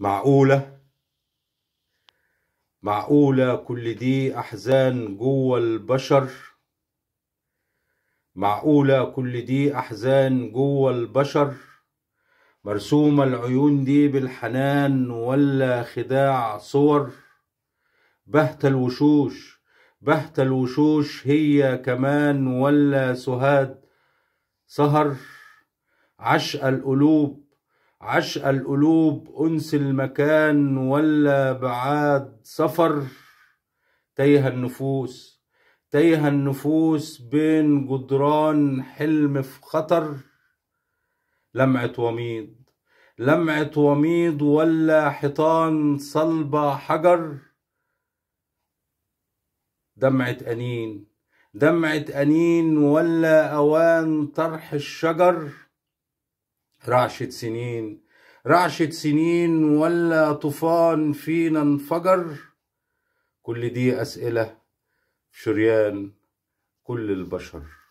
معقولة معقولة كل دي أحزان جوه البشر معقولة كل دي أحزان جوه البشر مرسومة العيون دي بالحنان ولا خداع صور بهت الوشوش بهت الوشوش هي كمان ولا سهاد سهر عشق القلوب عشق القلوب أنس المكان ولا بعاد سفر تايه النفوس تايه النفوس بين جدران حلم في خطر لمعة وميض لمعة وميض ولا حيطان صلبة حجر دمعة أنين دمعة أنين ولا أوان طرح الشجر رعشة سنين رعشة سنين ولا طوفان فينا انفجر كل دي أسئلة شريان كل البشر